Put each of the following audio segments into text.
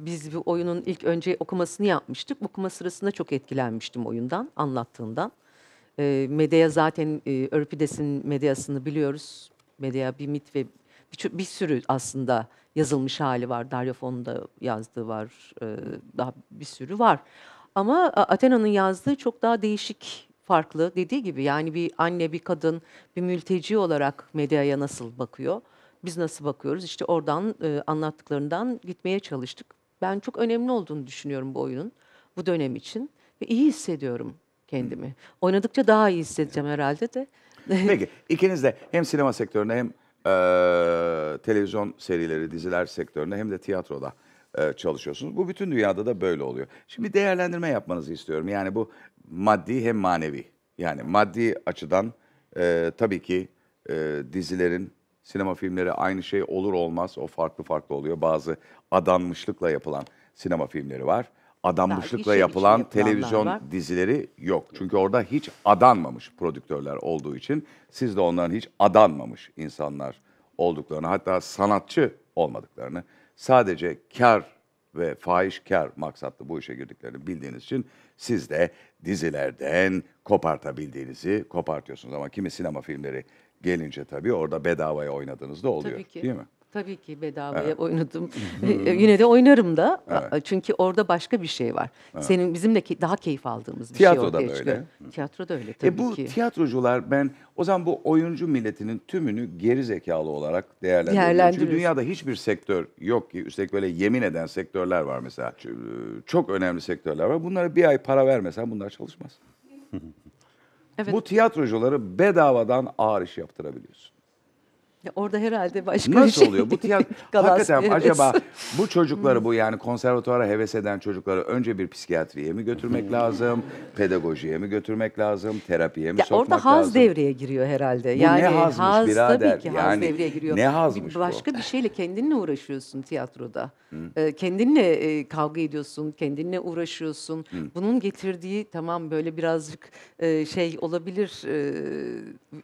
Biz bu oyunun ilk önce okumasını yapmıştık. Okuma sırasında çok etkilenmiştim oyundan, anlattığından. E, ee, Medea zaten e, Örpides'in medyasını biliyoruz. Medya bir mit ve bir, bir sürü aslında yazılmış hali var. Daryofon'un da yazdığı var. E, daha bir sürü var. Ama Athena'nın yazdığı çok daha değişik, farklı. Dediği gibi yani bir anne, bir kadın, bir mülteci olarak medyaya nasıl bakıyor? Biz nasıl bakıyoruz? İşte oradan e, anlattıklarından gitmeye çalıştık. Ben çok önemli olduğunu düşünüyorum bu oyunun bu dönem için ve iyi hissediyorum kendimi. Oynadıkça daha iyi hissedeceğim herhalde de. Peki ikiniz de hem sinema sektöründe hem e, televizyon serileri, diziler sektöründe hem de tiyatroda e, çalışıyorsunuz. Bu bütün dünyada da böyle oluyor. Şimdi değerlendirme yapmanızı istiyorum. Yani bu maddi hem manevi. Yani maddi açıdan e, tabii ki e, dizilerin Sinema filmleri aynı şey olur olmaz o farklı farklı oluyor. Bazı adanmışlıkla yapılan sinema filmleri var. Adanmışlıkla işin yapılan televizyon var. dizileri yok. Çünkü orada hiç adanmamış prodüktörler olduğu için siz de onların hiç adanmamış insanlar olduklarını hatta sanatçı olmadıklarını sadece kar ve fahişkar maksatlı bu işe girdiklerini bildiğiniz için siz de dizilerden kopartabildiğinizi kopartıyorsunuz. Ama kimi sinema filmleri gelince tabii orada bedavaya oynadığınızda oluyor. Tabii ki. Değil mi? Tabii ki bedavaya evet. oynadım. E, e, yine de oynarım da. Evet. Çünkü orada başka bir şey var. Evet. Senin bizimle daha keyif aldığımız bir Tiyatroda şey da öyle. Tiyatro da öyle e, tabii e bu ki. tiyatrocular ben o zaman bu oyuncu milletinin tümünü geri zekalı olarak değerlendiriyorum. Çünkü dünyada hiçbir sektör yok ki. Üstelik böyle yemin eden sektörler var mesela. Çok önemli sektörler var. Bunlara bir ay para vermesen bunlar çalışmaz. evet. Bu tiyatrocuları bedavadan ağır iş yaptırabiliyorsun orada herhalde başka Nasıl bir şey. oluyor? Bu tiyatro hakikaten acaba bu çocukları bu yani konservatuara heves eden çocukları önce bir psikiyatriye mi götürmek lazım? Pedagojiye mi götürmek lazım? Terapiye mi ya sokmak orada lazım? Orada haz devreye giriyor herhalde. Bu yani ne hazmış haz, birader? Tabii ki haz yani, devreye giriyor. Ne hazmış Başka bu? bir şeyle kendinle uğraşıyorsun tiyatroda. Ee, kendinle e, kavga ediyorsun, kendinle uğraşıyorsun. Bunun getirdiği tamam böyle birazcık e, şey olabilir.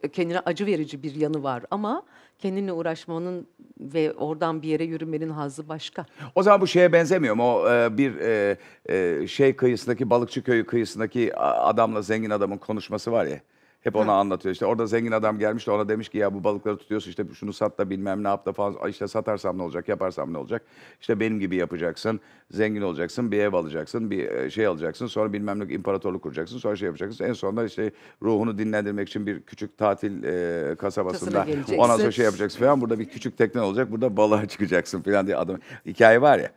E, kendine acı verici bir yanı var ama kendinle uğraşmanın ve oradan bir yere yürümenin hazzı başka. O zaman bu şeye benzemiyor mu? O e, bir e, e, şey kıyısındaki Balıkçı Köyü kıyısındaki adamla zengin adamın konuşması var ya. Hep ona anlatıyor işte orada zengin adam gelmiş de ona demiş ki ya bu balıkları tutuyorsun işte şunu sat da bilmem ne yap da falan. Ay işte satarsam ne olacak yaparsam ne olacak. İşte benim gibi yapacaksın zengin olacaksın bir ev alacaksın bir e, şey alacaksın sonra bilmem ne imparatorluk kuracaksın sonra şey yapacaksın. En sonunda işte ruhunu dinlendirmek için bir küçük tatil e, kasabasında ona ondan sonra şey yapacaksın falan. Burada bir küçük tekne olacak burada balığa çıkacaksın falan diye adam hikaye var ya.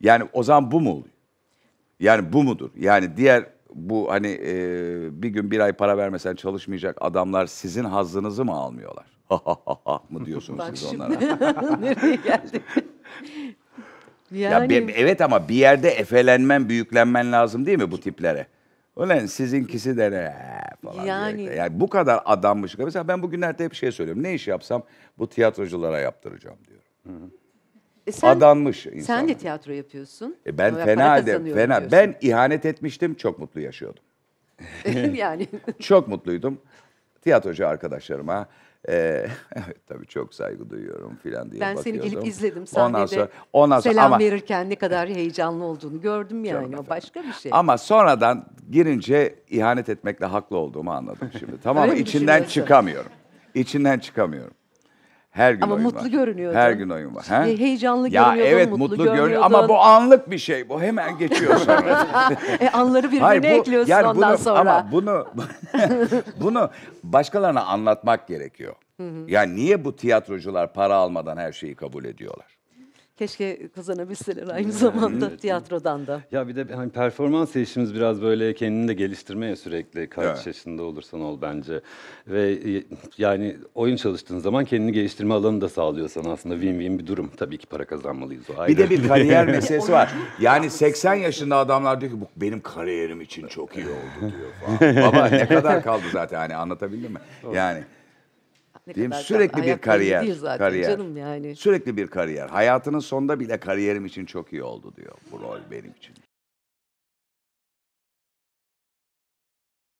Yani o zaman bu mu oluyor? Yani bu mudur? Yani diğer bu hani e, bir gün bir ay para vermesen çalışmayacak adamlar sizin hazzınızı mı almıyorlar? mı diyorsunuz siz onlara? Nereye geldik? Yani... Ya bir, evet ama bir yerde efelenmen, büyüklenmen lazım değil mi bu tiplere? Ulan sizinkisi de ne falan. Yani... Diyerek. yani bu kadar adammış. Mesela ben bugünlerde hep şey söylüyorum. Ne iş yapsam bu tiyatroculara yaptıracağım diyorum. Hı hı. E sen, adanmış insan. Sen de tiyatro yapıyorsun. E ben Ama fena de fena. Diyorsun. Ben ihanet etmiştim çok mutlu yaşıyordum. yani. çok mutluydum. Tiyatrocu arkadaşlarıma ee, evet tabii çok saygı duyuyorum filan diye ben bakıyordum. Ben seni gelip izledim sahnede. Ondan sonra, ondan sonra, selam ama, verirken ne kadar heyecanlı olduğunu gördüm yani o başka bir şey. Ama sonradan girince ihanet etmekle haklı olduğumu anladım şimdi. Tamam mı? İçinden çıkamıyorum. İçinden çıkamıyorum. Her gün ama oyun mutlu var. görünüyordun. Her gün oyun var. He? Şey, heyecanlı ya görünüyordun, evet, mutlu, mutlu görünüyordun. Ama bu anlık bir şey. Bu hemen geçiyor sonra. e, anları birbirine Hayır, bu, ekliyorsun yani ondan bunu, sonra. Ama bunu bunu başkalarına anlatmak gerekiyor. Hı hı. Yani niye bu tiyatrocular para almadan her şeyi kabul ediyorlar? Keşke kazanabilseler aynı zamanda evet. tiyatrodan da. Ya bir de hani performans işimiz biraz böyle kendini de geliştirmeye sürekli kaç evet. yaşında olursan ol bence. Ve e, yani oyun çalıştığın zaman kendini geliştirme alanı da sağlıyorsan aslında win-win bir durum. Tabii ki para kazanmalıyız o ayrı. Bir de bir kariyer meselesi var. Yani 80 yaşında adamlar diyor ki bu benim kariyerim için çok iyi oldu diyor falan. Baba ne kadar kaldı zaten hani anlatabildim mi? Yani Diyeyim, kadar sürekli bir kariyer. Zaten, kariyer. Canım yani. Sürekli bir kariyer. Hayatının sonunda bile kariyerim için çok iyi oldu diyor bu rol benim için.